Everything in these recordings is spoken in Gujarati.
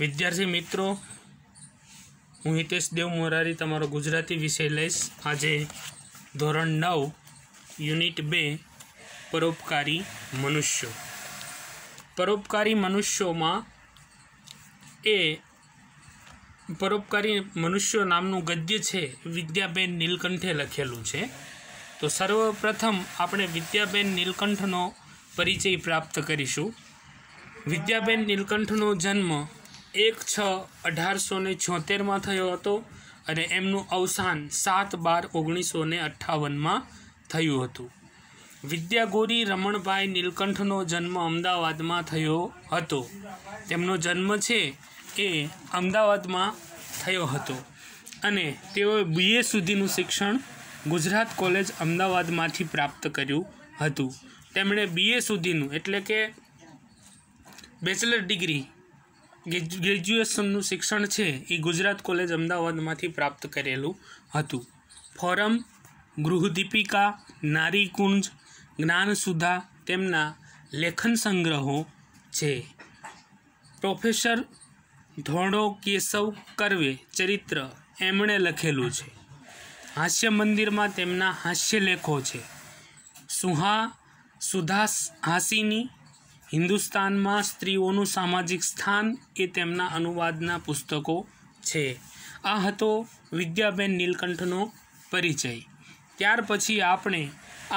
વિદ્યાર્થી મિત્રો હું હિતેશ દેવ મોરારી તમારો ગુજરાતી વિષય લઈશ આજે ધોરણ નવ યુનિટ બે પરોપકારી મનુષ્યો પરોપકારી મનુષ્યોમાં એ પરોપકારી મનુષ્યો નામનું ગદ્ય છે વિદ્યાબેન નીલકંઠે લખેલું છે તો સર્વપ્રથમ આપણે વિદ્યાબેન નીલકંઠનો પરિચય પ્રાપ્ત કરીશું વિદ્યાબેન નીલકંઠનો જન્મ એક છ અઢારસો ને છોતેરમાં થયો હતો અને એમનું અવસાન સાત બાર ઓગણીસો ને અઠ્ઠાવનમાં થયું હતું વિદ્યાગોરી રમણભાઈ નીલકંઠનો જન્મ અમદાવાદમાં થયો હતો તેમનો જન્મ છે એ અમદાવાદમાં થયો હતો અને તેઓએ બીએ સુધીનું શિક્ષણ ગુજરાત કોલેજ અમદાવાદમાંથી પ્રાપ્ત કર્યું હતું તેમણે બીએ સુધીનું એટલે કે બેચલર ડિગ્રી ગ્રેજ્યુએશનનું શિક્ષણ છે એ ગુજરાત કોલેજ અમદાવાદમાંથી પ્રાપ્ત કરેલું હતું ફોરમ ગૃહદીપિકા નારીકુંજ જ્ઞાનસુધા તેમના લેખન સંગ્રહો છે પ્રોફેસર ધોણો કેશવ કરવે ચરિત્ર એમણે લખેલું છે હાસ્ય મંદિરમાં તેમના હાસ્યલેખો છે સુહા સુધા હાસીની હિન્દુસ્તાનમાં સ્ત્રીઓનું સામાજિક સ્થાન એ તેમના અનુવાદના પુસ્તકો છે આ હતો વિદ્યાબેન નીલકંઠનો પરિચય ત્યાર પછી આપણે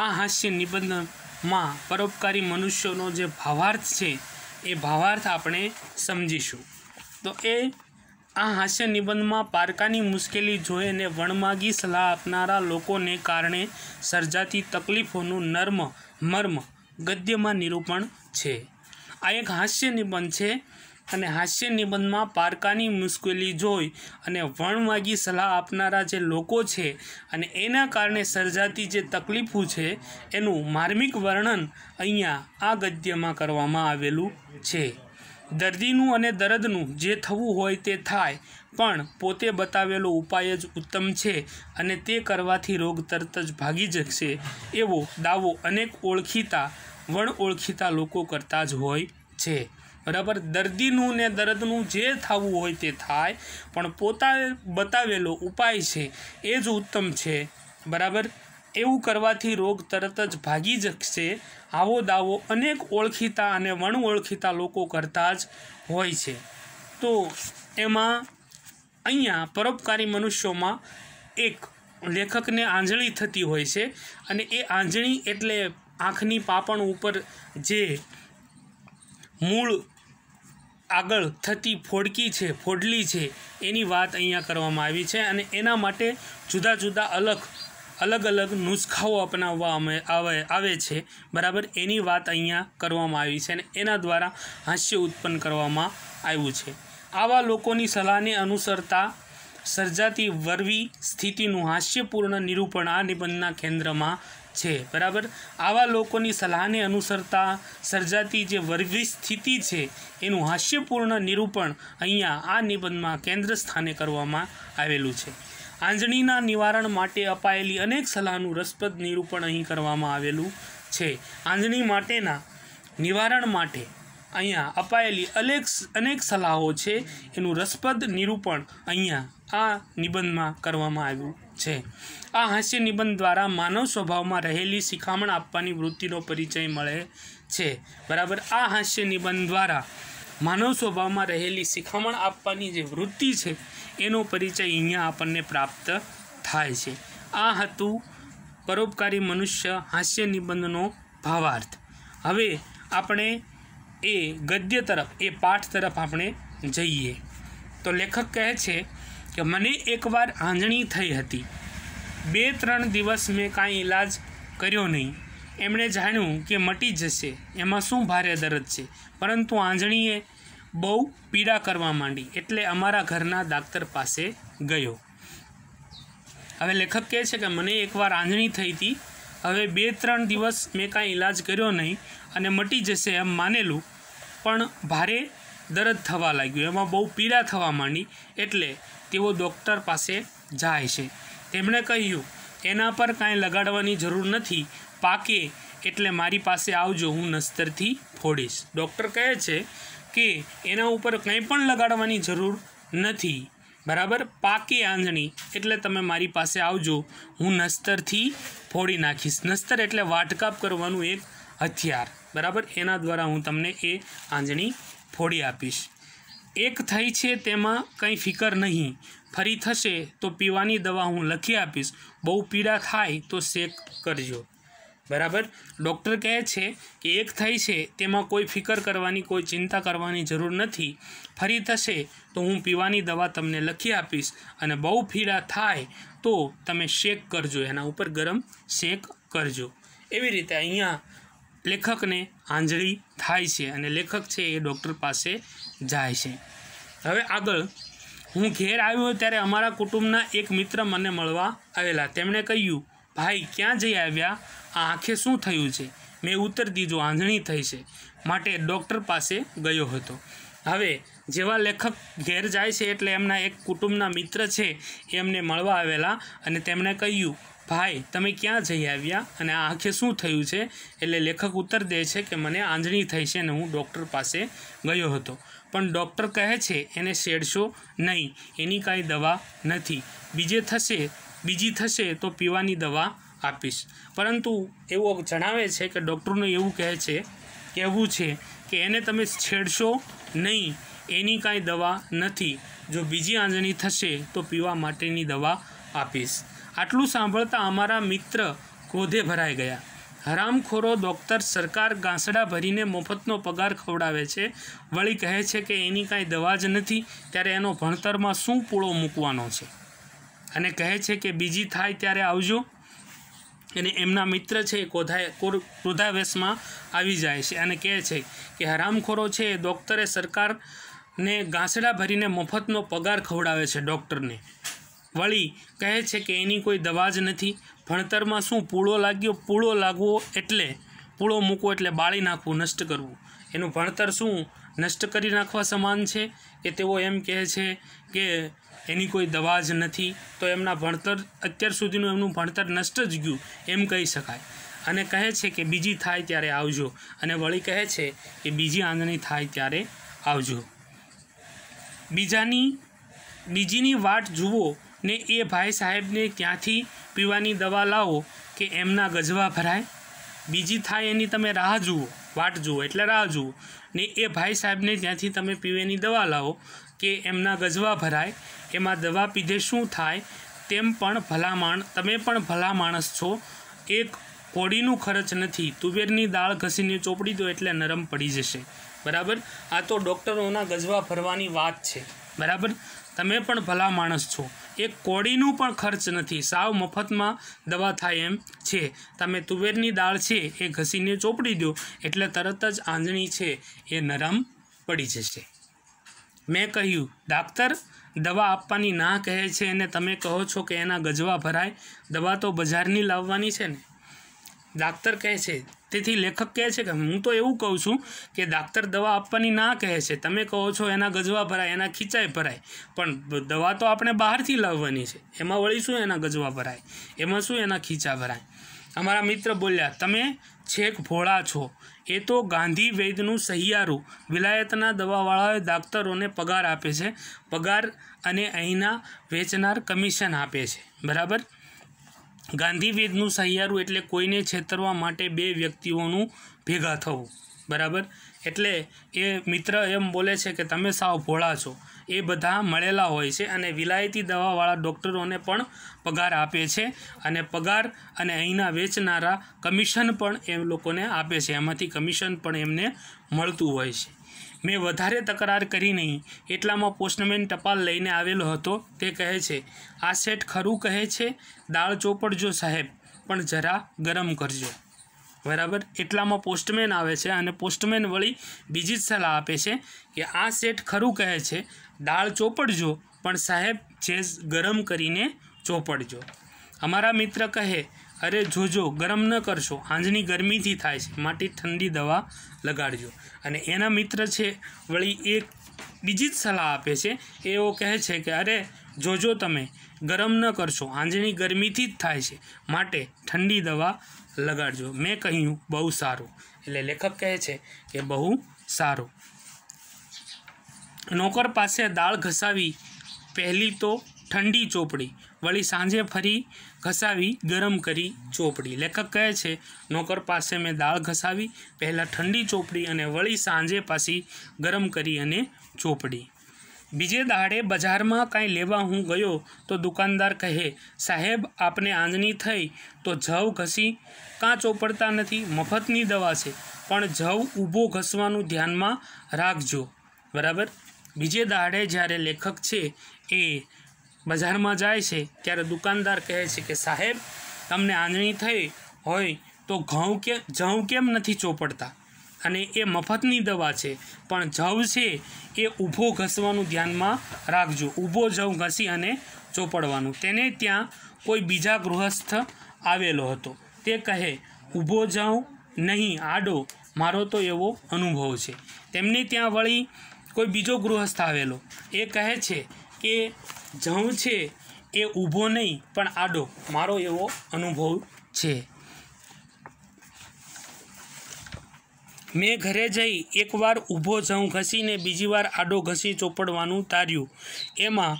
આ હાસ્ય નિબંધમાં પરોપકારી મનુષ્યોનો જે ભાવાર્થ છે એ ભાવાર્થ આપણે સમજીશું તો એ આ હાસ્ય નિબંધમાં પારકાની મુશ્કેલી જોઈ અને વણમાગી સલાહ આપનારા લોકોને કારણે સર્જાતી તકલીફોનું નર્મ મર્મ ગદ્યમાં નિરૂપણ છે આ એક હાસ્ય નિબંધ છે અને હાસ્ય નિબંધમાં પારકાની મુશ્કેલી જોઈ અને વણવાગી સલાહ આપનારા જે લોકો છે અને એના કારણે સર્જાતી જે તકલીફો છે એનું માર્મિક વર્ણન અહીંયા આ ગદ્યમાં કરવામાં આવેલું છે દર્દીનું અને દર્દનું જે થવું હોય તે થાય પણ પોતે બતાવેલો ઉપાય જ ઉત્તમ છે અને તે કરવાથી રોગ તરત જ ભાગી જશે એવો દાવો અનેક ઓળખીતા વણ ઓળખીતા લોકો કરતા જ હોય છે બરાબર દર્દીનું ને દર્દનું જે થવું હોય તે થાય પણ પોતા બતાવેલો ઉપાય છે એ જ ઉત્તમ છે બરાબર એવું કરવાથી રોગ તરત જ ભાગી જશે આવો દાવો અનેક ઓળખીતા અને વણ ઓળખીતા લોકો કરતા જ હોય છે તો એમાં અહીંયા પરોપકારી મનુષ્યોમાં એક લેખકને આંજળી થતી હોય છે અને એ આંજળી એટલે આંખની પાપણ ઉપર જે મૂળ આગળ થતી ફોડકી છે ફોડલી છે એની વાત અહીંયા કરવામાં આવી છે અને એના માટે જુદા જુદા અલગ અલગ અલગ નુસ્ખાઓ અપનાવવા અમે આવે આવે છે બરાબર એની વાત અહીંયા કરવામાં આવી છે અને એના દ્વારા હાસ્ય ઉત્પન્ન કરવામાં આવ્યું છે આવા લોકોની સલાહને અનુસરતા સર્જાતી વરવી સ્થિતિનું હાસ્યપૂર્ણ નિરૂપણ આ નિબંધના કેન્દ્રમાં છે બરાબર આવા લોકોની સલાહને અનુસરતા સર્જાતી જે વરવી સ્થિતિ છે એનું હાસ્યપૂર્ણ નિરૂપણ અહીંયા આ નિબંધમાં કેન્દ્ર સ્થાને કરવામાં આવેલું છે આંજણીના નિવારણ માટે અપાયેલી અનેક સલાહનું રસપ્રદ નિરૂપણ અહીં કરવામાં આવેલું છે આંજણી માટેના નિવારણ માટે અહીંયા અપાયેલી અનેક અનેક સલાહો છે એનું રસપ્રદ નિરૂપણ અહીંયા આ નિબંધમાં કરવામાં આવ્યું છે આ હાસ્ય નિબંધ દ્વારા માનવ સ્વભાવમાં રહેલી શિખામણ આપવાની વૃત્તિનો પરિચય મળે છે બરાબર આ હાસ્ય નિબંધ દ્વારા માનવ સ્વભાવમાં રહેલી શિખામણ આપવાની જે વૃત્તિ છે એનો પરિચય અહીંયા આપણને પ્રાપ્ત થાય છે આ હતું પરોપકારી મનુષ્ય હાસ્ય નિબંધનો ભાવાર્થ હવે આપણે એ ગદ્ય તરફ એ પાઠ તરફ આપણે જઈએ તો લેખક કહે છે કે મને એકવાર આંજણી થઈ હતી બે ત્રણ દિવસ મેં કાંઈ ઈલાજ કર્યો નહીં એમણે જાણ્યું કે મટી જશે એમાં શું ભારે દર્દ છે પરંતુ આંજણીએ બહુ પીડા કરવા માંડી એટલે અમારા ઘરના ડાક્ટર પાસે ગયો હવે લેખક કહે છે કે મને એકવાર આંજણી થઈ હતી હવે બે ત્રણ દિવસ મેં કાંઈ ઈલાજ કર્યો નહીં અને મટી જશે એમ માનેલું પણ ભારે દર્દ થવા લાગ્યું એમાં બહુ પીડા થવા માંડી એટલે તેઓ ડૉક્ટર પાસે જાય છે તેમણે કહ્યું એના પર કાંઈ લગાડવાની જરૂર નથી પાકે એટલે મારી પાસે આવજો હું નસ્તરથી ફોડીશ ડૉક્ટર કહે છે કે એના ઉપર કંઈ પણ લગાડવાની જરૂર નથી બરાબર પાકે આંજણી એટલે તમે મારી પાસે આવજો હું નસ્તરથી ફોડી નાખીશ નસ્તર એટલે વાટકાપ કરવાનું એક હથિયાર બરાબર એના દ્વારા હું તમને એ આંજણી ફોડી આપીશ એક થઈ છે તેમાં કંઈ ફિકર નહીં ફરી થશે તો પીવાની દવા હું લખી આપીશ બહુ પીડા થાય તો શેક કરજો બરાબર ડૉક્ટર કહે છે કે એક થઈ છે તેમાં કોઈ ફિકર કરવાની કોઈ ચિંતા કરવાની જરૂર નથી ફરી થશે તો હું પીવાની દવા તમને લખી આપીશ અને બહુ પીડા થાય તો તમે શેક કરજો એના ઉપર ગરમ શેક કરજો એવી રીતે અહીંયા લેખકને આંજળી થાય છે અને લેખક છે એ ડૉક્ટર પાસે જાય છે હવે આગળ હું ઘેર આવ્યો ત્યારે અમારા કુટુંબના એક મિત્ર મને મળવા આવેલા તેમણે કહ્યું ભાઈ ક્યાં જઈ આવ્યા આ આંખે શું થયું છે મેં ઉત્તર દીધું આંજણી થઈ છે માટે ડૉક્ટર પાસે ગયો હતો હવે જેવા લેખક ઘેર જાય છે એટલે એમના એક કુટુંબના મિત્ર છે એ એમને મળવા આવેલા અને તેમણે કહ્યું ભાઈ તમે ક્યાં જઈ આવ્યા અને આ આંખે શું થયું છે એટલે લેખક ઉત્તર દે છે કે મને આંજણી થઈ છે અને હું ડૉક્ટર પાસે ગયો હતો પણ ડૉક્ટર કહે છે એને શેડશો નહીં એની કાંઈ દવા નથી બીજે થશે બીજી થશે તો પીવાની દવા આપીશ પરંતુ એવો જણાવે છે કે ડૉક્ટરનું એવું કહે છે કહેવું છે કે એને તમે છેડશો નહીં એની કાંઈ દવા નથી જો બીજી આંજણી થશે તો પીવા માટેની દવા આપીશ આટલું સાંભળતા અમારા મિત્ર ગોધે ભરાઈ ગયા હરામખોરો ડૉક્ટર સરકાર ગાંસડા ભરીને મફતનો પગાર ખવડાવે છે વળી કહે છે કે એની કાંઈ દવા જ નથી ત્યારે એનો ભણતરમાં શું પૂળો મૂકવાનો છે અને કહે છે કે બીજી થાય ત્યારે આવજો અને એમના મિત્ર છે એ ક્રોધા ક્રોધાવેશમાં આવી જાય છે અને કહે છે કે હરામખોરો છે એ ડૉક્ટરે સરકારને ગાંસડા ભરીને મફતનો પગાર ખવડાવે છે ડૉક્ટરને વળી કહે છે કે એની કોઈ દવા જ નથી ભણતરમાં શું પૂળો લાગ્યો પૂળો લાગવો એટલે પૂળો મૂકવો એટલે બાળી નાખવું નષ્ટ કરવું એનું ભણતર શું નષ્ટ કરી નાખવા સમાન છે કે તેઓ એમ કહે છે કે એની કોઈ દવા જ નથી તો એમના ભણતર અત્યાર સુધીનું એમનું ભણતર નષ્ટ જ ગયું એમ કહી શકાય અને કહે છે કે બીજી થાય ત્યારે આવજો અને વળી કહે છે કે બીજી આંગણી થાય ત્યારે આવજો બીજાની બીજીની વાટ જુઓ ને એ ભાઈ સાહેબને ત્યાંથી પીવાની દવા લાવો કે એમના ગજવા ભરાય બીજી થાય એની તમે રાહ જુઓ વાટ જુઓ એટલે રાહ જુઓ ને એ ભાઈ સાહેબને ત્યાંથી તમે પીવાની દવા લાવો કે એમના ગજવા ભરાય એમાં દવા પીધે શું થાય તેમ પણ ભલા માણ તમે પણ ભલા માણસ છો એક કોડીનું ખર્ચ નથી તુવેરની દાળ ઘસીને ચોપડી દો એટલે નરમ પડી જશે બરાબર આ તો ડૉક્ટરોના ગજવા ભરવાની વાત છે બરાબર તમે પણ ભલા માણસ છો એક કોળીનું પણ ખર્ચ નથી સાવ મફતમાં દવા થાય એમ છે તમે તુવેરની દાળ છે એ ઘસીને ચોપડી દો એટલે તરત જ આંજણી છે એ નરમ પડી જશે મેં કહ્યું ડાક્ટર દવા આપવાની ના કહે છે અને તમે કહો છો કે એના ગજવા ભરાય દવા તો બજારની લાવવાની છે ને ડાક્ટર કહે છે તેથી લેખક કહે છે કે હું તો એવું કહું છું કે ડાક્ટર દવા આપવાની ના કહે છે તમે કહો છો એના ગજવા ભરાય એના ખીચાઈ ભરાય પણ દવા તો આપણે બહારથી લાવવાની છે એમાં વળી શું એના ગજવા ભરાય એમાં શું એના ખીચા ભરાય અમારા મિત્ર બોલ્યા તમે છેક ભોળા છો એ તો ગાંધી વૈદનું સહિયારું વિલાયતના દવાવાળાઓએ ડાક્ટરોને પગાર આપે છે પગાર અને અહીંના વેચનાર કમિશન આપે છે બરાબર ગાંધીવેદનું સહિયારું એટલે કોઈને છેતરવા માટે બે વ્યક્તિઓનું ભેગા થવું બરાબર એટલે એ મિત્ર એમ બોલે છે કે તમે સાવ ભોળા છો એ બધા મળેલા હોય છે અને વિલાયતી દવાવાળા ડૉક્ટરોને પણ પગાર આપે છે અને પગાર અને અહીંના વેચનારા કમિશન પણ એ લોકોને આપે છે એમાંથી કમિશન પણ એમને મળતું હોય છે મેં વધારે તકરાર કરી નહીં એટલામાં પોસ્ટમેન ટપાલ લઈને આવેલો હતો તે કહે છે આ સેટ ખરું કહે છે દાળ ચોપડજો સાહેબ પણ જરા ગરમ કરજો બરાબર એટલામાં પોસ્ટમેન આવે છે અને પોસ્ટમેન વળી બીજી જ સલાહ આપે છે કે આ સેટ ખરું કહે છે દાળ ચોપડજો પણ સાહેબ જે ગરમ કરીને ચોપડજો અમારા મિત્ર કહે અરે જોજો ગરમ ન કરશો હાંજની ગરમીથી થાય છે માટે ઠંડી દવા લગાડજો અને એના મિત્ર છે વળી એક બીજી જ સલાહ આપે છે એવો કહે છે કે અરે જોજો તમે ગરમ ન કરશો આંજણી ગરમીથી જ થાય છે માટે ઠંડી દવા લગાડજો મેં કહ્યું બહુ સારું એટલે લેખક કહે છે કે બહુ સારું નોકર પાસે દાળ ઘસાવી પહેલી તો ઠંડી ચોપડી વળી સાંજે ફરી ઘસાવી ગરમ કરી ચોપડી લેખક કહે છે નોકર પાસે મેં દાળ ઘસાવી પહેલાં ઠંડી ચોપડી અને વળી સાંજે પાછી ગરમ કરી અને ચોપડી બીજે દાડે બજારમાં કાંઈ લેવા હું ગયો તો દુકાનદાર કહે સાહેબ આપને આંજની થઈ તો જવ ઘસી કાં ચોપડતા નથી મફતની દવા છે પણ જવ ઊભો ઘસવાનું ધ્યાનમાં રાખજો બરાબર બીજે દાડે જ્યારે લેખક છે એ બજારમાં જાય છે ત્યારે દુકાનદાર કહે છે કે સાહેબ તમને આંજણી થઈ હોય તો ઘઉં કે જવ કેમ નથી ચોપડતા અને એ મફતની દવા છે પણ જવ છે એ ઊભો ઘસવાનું ધ્યાનમાં રાખજો ઊભો જવ ઘસી અને ચોપડવાનું તેને ત્યાં કોઈ બીજા ગૃહસ્થ આવેલો હતો તે કહે ઊભો જવ નહીં આડો મારો તો એવો અનુભવ છે તેમને ત્યાં વળી કોઈ બીજો ગૃહસ્થ આવેલો એ કહે છે કે જવું છે એ ઊભો નહીં પણ આડો મારો એવો અનુભવ છે મેં ઘરે જઈ એકવાર ઊભો જઉં ઘસીને બીજી વાર આડો ઘસી ચોપડવાનું તાર્યું એમાં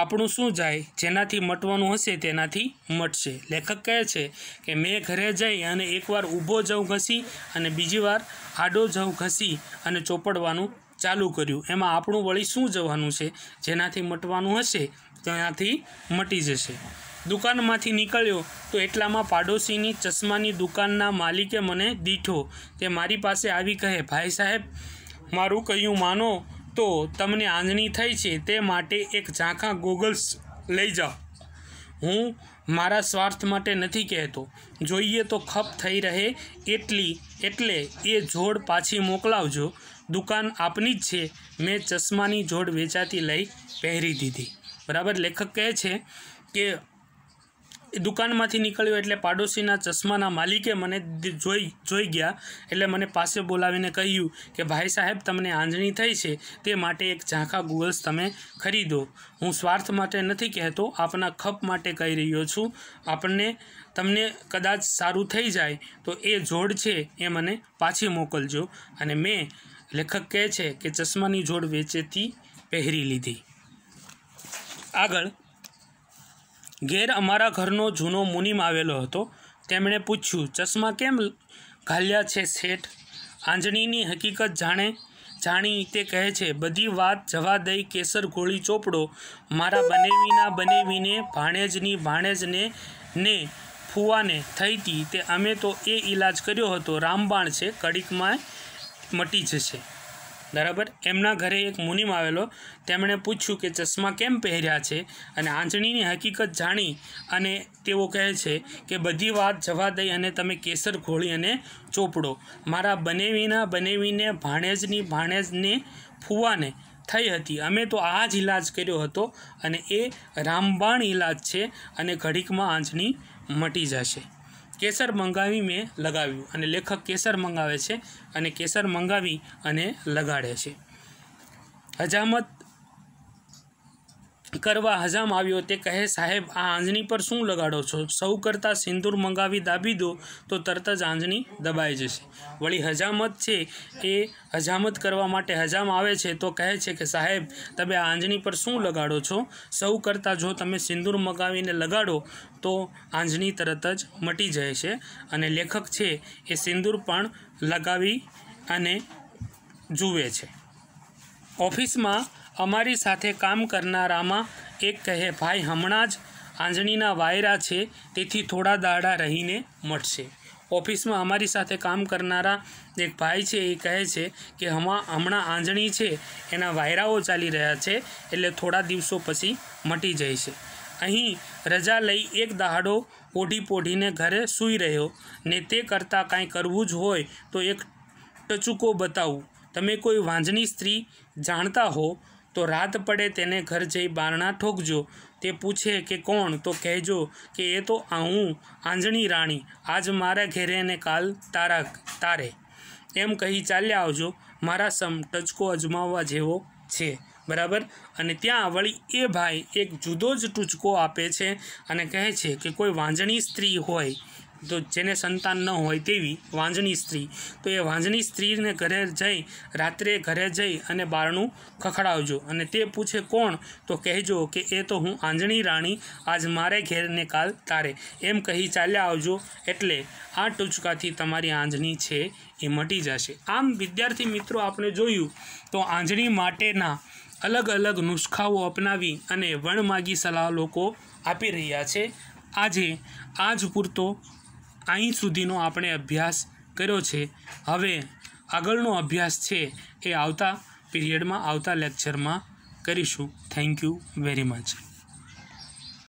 આપણું શું જાય જેનાથી મટવાનું હશે તેનાથી મટશે લેખક કહે છે કે મેં ઘરે જઈ અને એકવાર ઊભો જઉં ઘસી અને બીજી વાર આડો જઉં ઘસી અને ચોપડવાનું ચાલુ કર્યું એમાં આપણું વળી શું જવાનું છે જેનાથી મટવાનું હશે તેનાથી મટી જશે દુકાનમાંથી નીકળ્યો તો એટલામાં પાડોશીની ચશ્માની દુકાનના માલિકે મને દીઠો તે મારી પાસે આવી કહે ભાઈ સાહેબ મારું કહ્યું માનો તો તમને આંજણી થઈ છે તે માટે એક ઝાંખા ગોગલ્સ લઈ જાઓ હું મારા સ્વાર્થ માટે નથી કહેતો જોઈએ તો ખપ થઈ રહે એટલી એટલે એ જોડ પાછી મોકલાવજો દુકાન આપની જ છે મેં ચશ્માની જોડ વેચાતી લઈ પહેરી દીધી બરાબર લેખક કહે છે કે દુકાનમાંથી નીકળ્યો એટલે પાડોશીના ચશ્માના માલિકે મને જોઈ જોઈ ગયા એટલે મને પાસે બોલાવીને કહ્યું કે ભાઈ સાહેબ તમને આંજણી થઈ છે તે માટે એક ઝાંખા ગુગલ્સ તમે ખરીદો હું સ્વાર્થ માટે નથી કહેતો આપના ખપ માટે કહી રહ્યો છું આપણને તમને કદાચ સારું થઈ જાય તો એ જોડ છે એ મને પાછી મોકલજો અને મેં લેખક કહે છે કે ચશ્માની જોડ વેચેથી પહેરી લીધી આગળ ઘેર અમારા ઘરનો જૂનો મુનિમ આવેલો હતો તેમણે પૂછ્યું ચશ્મા કેમ ઘાલ્યા છે શેઠ આંજણીની હકીકત જાણે જાણી તે કહે છે બધી વાત જવા દઈ કેસર ગોળી ચોપડો મારા બનેવીના બનેવીને ભાણેજની ભાણેજને ને ફુવાને થઈ હતી તે અમે તો એ ઈલાજ કર્યો હતો રામબાણ છે કડીકમાં મટી જશે બરાબર એમના ઘરે એક મુનિમ આવેલો તેમણે પૂછ્યું કે ચશ્મા કેમ પહેર્યા છે અને આંચણીની હકીકત જાણી અને તેઓ કહે છે કે બધી વાત જવા દઈ અને તમે કેસર ઘોળી અને ચોપડો મારા બનેવીના બનેવીને ભાણેજની ભાણેજને ફૂવાને થઈ હતી અમે તો આ જ ઇલાજ કર્યો હતો અને એ રામબાણ ઇલાજ છે અને ઘડીકમાં આંચણી મટી જશે કેસર મંગાવી મેં લગાવ્યું અને લેખક કેસર મંગાવે છે અને કેસર મંગાવી અને લગાડે છે હજામત કરવા હજામ આવ્યો તે કહે સાહેબ આ આંજણી પર શું લગાડો છો સૌ કરતાં સિંદૂર મંગાવી દાબી દો તો તરત જ આંજણી દબાઈ જશે વળી હજામત છે એ હજામત કરવા માટે હજામ આવે છે તો કહે છે કે સાહેબ તમે આ આંજણી પર શું લગાડો છો સૌ કરતાં જો તમે સિંદૂર મંગાવીને લગાડો તો આંજણી તરત જ મટી જાય છે અને લેખક છે એ સિંદૂર પણ લગાવી અને જુએ છે ઓફિસમાં અમારી સાથે કામ કરનારામાં એક કહે ભાઈ હમણાં જ આંજણીના વાયરા છે તેથી થોડા દાડા રહીને મટશે ઓફિસમાં અમારી સાથે કામ કરનારા એક ભાઈ છે એ કહે છે કે હમણાં હમણાં આંજણી છે એના વાયરાઓ ચાલી રહ્યા છે એટલે થોડા દિવસો પછી મટી જાય છે અહીં રજા લઈ એક દહાડો ઓઢી પોઢીને ઘરે સૂઈ રહ્યો ને તે કરતાં કાંઈ કરવું જ હોય તો એક ટચુકો બતાવું તમે કોઈ વાંજણી સ્ત્રી જાણતા હો તો રાત પડે તેને ઘર જઈ બારણા ઠોકજો તે પૂછે કે કોણ તો કહેજો કે એ તો હું આંજણી રાણી આજ મારા ઘેરે ને કાલ તારા તારે એમ કહી ચાલ્યા આવજો મારા સમ ટચકો અજમાવવા જેવો છે બરાબર અને ત્યાં વળી એ ભાઈ એક જુદો જ ટૂચકો આપે છે અને કહે છે કે કોઈ વાંજણી સ્ત્રી હોય તો જેને સંતાન ન હોય તેવી વાંજણી સ્ત્રી તો એ વાંજણી સ્ત્રીને ઘરે જઈ રાત્રે ઘરે જઈ અને બારણું ખખડાવજો અને તે પૂછે કોણ તો કહેજો કે એ તો હું આંજણી રાણી આજ મારે ઘેરને કાલ તારે એમ કહી ચાલ્યા આવજો એટલે આ ટૂચકાથી તમારી આંજણી છે એ મટી જશે આમ વિદ્યાર્થી મિત્રો આપણે જોયું તો આંજણી માટેના અલગ અલગ નુસ્ખાઓ અપનાવી અને વણમાગી સલાહ લોકો આપી રહ્યા છે આજે આજ પૂરતો અહીં સુધીનો આપણે અભ્યાસ કર્યો છે હવે આગળનો અભ્યાસ છે એ આવતા પીરિયડમાં આવતા લેક્ચરમાં કરીશું થેન્ક યુ વેરી મચ